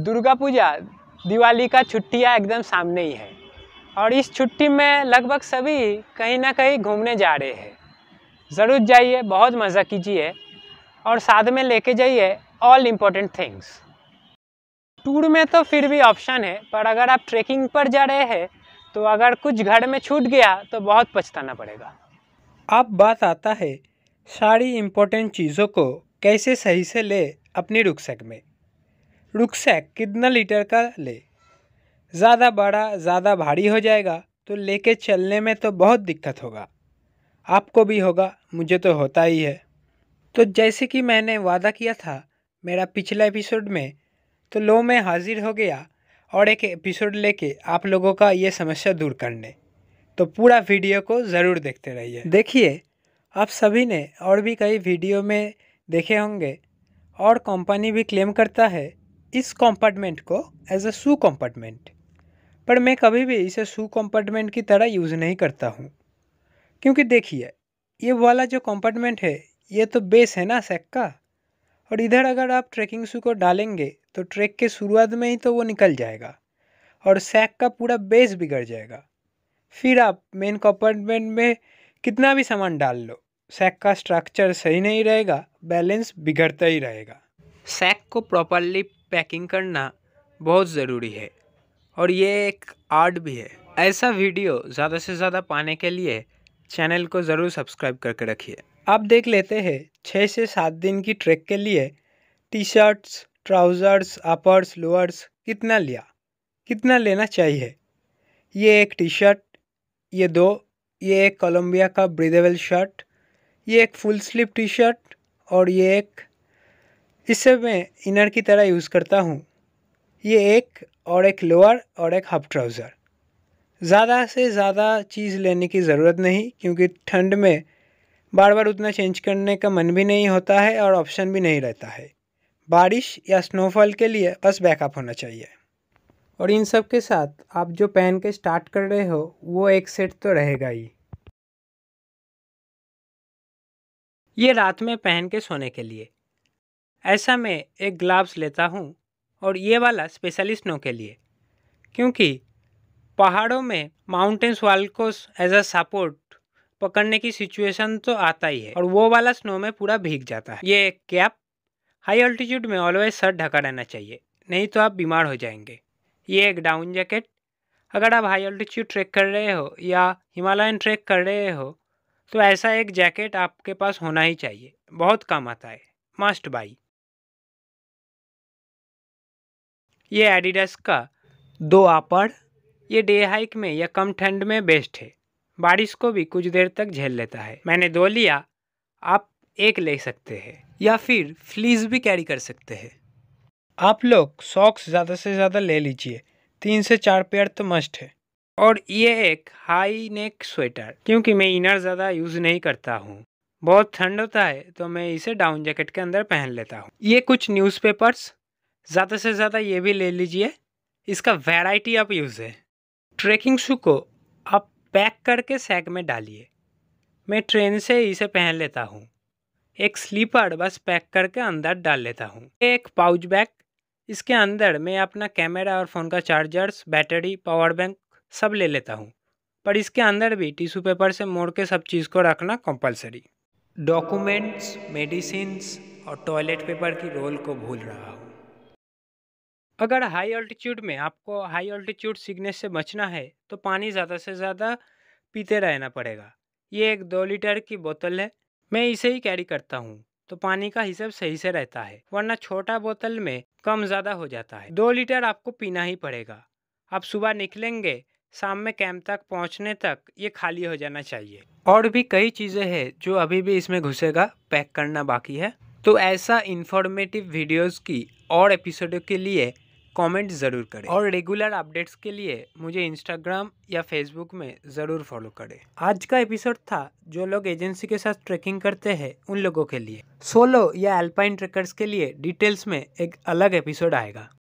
दुर्गा पूजा दिवाली का छुट्टियाँ एकदम सामने ही है और इस छुट्टी में लगभग सभी कहीं ना कहीं घूमने जा रहे हैं ज़रूर जाइए बहुत मज़ा कीजिए और साथ में लेके जाइए ऑल इम्पोर्टेंट थिंग्स टूर में तो फिर भी ऑप्शन है पर अगर आप ट्रैकिंग पर जा रहे हैं तो अगर कुछ घर में छूट गया तो बहुत पछताना पड़ेगा अब बात आता है सारी इम्पोर्टेंट चीज़ों को कैसे सही से ले अपनी रुकसैक में रुकसैक कितना लीटर का ले ज़्यादा बड़ा ज़्यादा भारी हो जाएगा तो लेके चलने में तो बहुत दिक्कत होगा आपको भी होगा मुझे तो होता ही है तो जैसे कि मैंने वादा किया था मेरा पिछला एपिसोड में तो लो मैं हाजिर हो गया और एक एपिसोड लेके आप लोगों का ये समस्या दूर करने तो पूरा वीडियो को ज़रूर देखते रहिए देखिए आप सभी ने और भी कई वीडियो में देखे होंगे और कंपनी भी क्लेम करता है इस कॉम्पार्टमेंट को एज अ शू कंपार्टमेंट पर मैं कभी भी इसे शू कंपार्टमेंट की तरह यूज़ नहीं करता हूँ क्योंकि देखिए ये वाला जो कंपार्टमेंट है ये तो बेस है ना सेक का और इधर अगर आप ट्रैकिंग शू को डालेंगे तो ट्रैक के शुरुआत में ही तो वो निकल जाएगा और सेक का पूरा बेस बिगड़ जाएगा फिर आप मेन कंपार्टमेंट में कितना भी सामान डाल लो सेक का स्ट्रक्चर सही नहीं रहेगा बैलेंस बिगड़ता ही रहेगा सेक को प्रॉपरली पैकिंग करना बहुत ज़रूरी है और ये एक आर्ट भी है ऐसा वीडियो ज़्यादा से ज़्यादा पाने के लिए चैनल को ज़रूर सब्सक्राइब करके रखिए आप देख लेते हैं छः से सात दिन की ट्रैक के लिए T shirts trousers uppers lowers कितना लिया कितना लेना चाहिए ये एक टी शर्ट ये दो ये एक कोलम्बिया का ब्रिदेबल शर्ट ये एक फुल स्लीव टी शर्ट और ये एक इसे मैं इनर की तरह यूज़ करता हूँ ये एक और एक लोअर और एक हाफ ट्राउज़र ज़्यादा से ज़्यादा चीज़ लेने की ज़रूरत नहीं क्योंकि ठंड में बार बार उतना चेंज करने का मन भी नहीं होता है और ऑप्शन भी नहीं रहता है बारिश या स्नोफॉल के लिए बस बैकअप होना चाहिए और इन सब के साथ आप जो पहन के स्टार्ट कर रहे हो वो एक सेट तो रहेगा ही ये रात में पहन के सोने के लिए ऐसा मैं एक ग्लाव्स लेता हूँ और ये वाला स्पेशली स्नो के लिए क्योंकि पहाड़ों में माउंटेन्स वाल को एज अ सपोर्ट पकड़ने की सिचुएशन तो आता ही है और वो वाला स्नो में पूरा भीग जाता है ये कैप हाई अल्टीट्यूड में ऑलवेज सर ढका रहना चाहिए नहीं तो आप बीमार हो जाएंगे ये एक डाउन जैकेट अगर आप हाई अल्टीट्यूड ट्रैक कर रहे हो या हिमालयन ट्रैक कर रहे हो तो ऐसा एक जैकेट आपके पास होना ही चाहिए बहुत काम आता है मस्ट बाई ये एडिडस का दो आपड़ ये डे हाइक में या कम ठंड में बेस्ट है बारिश को भी कुछ देर तक झेल लेता है मैंने दो लिया आप एक ले सकते हैं या फिर फ्लीज भी कैरी कर सकते हैं आप लोग सॉक्स ज़्यादा से ज़्यादा ले लीजिए तीन से चार पेयर तो मस्ट है और ये एक हाई नेक स्वेटर क्योंकि मैं इनर ज़्यादा यूज़ नहीं करता हूँ बहुत ठंड होता है तो मैं इसे डाउन जैकेट के अंदर पहन लेता हूँ ये कुछ न्यूज़पेपर्स ज़्यादा से ज़्यादा ये भी ले लीजिए इसका वैरायटी आप यूज़ है ट्रैकिंग शू को आप पैक करके सैग में डालिए मैं ट्रेन से इसे पहन लेता हूँ एक स्लीपर बस पैक करके अंदर डाल लेता हूँ एक पाउच बैग इसके अंदर मैं अपना कैमरा और फ़ोन का चार्जर्स बैटरी पावर बैंक सब ले लेता हूँ पर इसके अंदर भी टिश्यू पेपर से मोड़ के सब चीज़ को रखना कंपलसरी डॉक्यूमेंट्स मेडिसिन और टॉयलेट पेपर की रोल को भूल रहा हूँ अगर हाई अल्टीट्यूड में आपको हाई अल्टीट्यूड सिकनेस से बचना है तो पानी ज़्यादा से ज़्यादा पीते रहना पड़ेगा ये एक दो लीटर की बोतल है मैं इसे ही कैरी करता हूँ तो पानी का हिसाब सही से रहता है वरना छोटा बोतल में कम ज़्यादा हो जाता है दो लीटर आपको पीना ही पड़ेगा आप सुबह निकलेंगे शाम में कैंप तक पहुँचने तक ये खाली हो जाना चाहिए और भी कई चीज़ें हैं जो अभी भी इसमें घुसेगा पैक करना बाकी है तो ऐसा इन्फॉर्मेटिव वीडियोज़ की और एपिसोडों के लिए कमेंट ज़रूर करें और रेगुलर अपडेट्स के लिए मुझे इंस्टाग्राम या फेसबुक में ज़रूर फॉलो करें आज का एपिसोड था जो लोग एजेंसी के साथ ट्रैकिंग करते हैं उन लोगों के लिए सोलो या एल्पाइन ट्रैकर्स के लिए डिटेल्स में एक अलग एपिसोड आएगा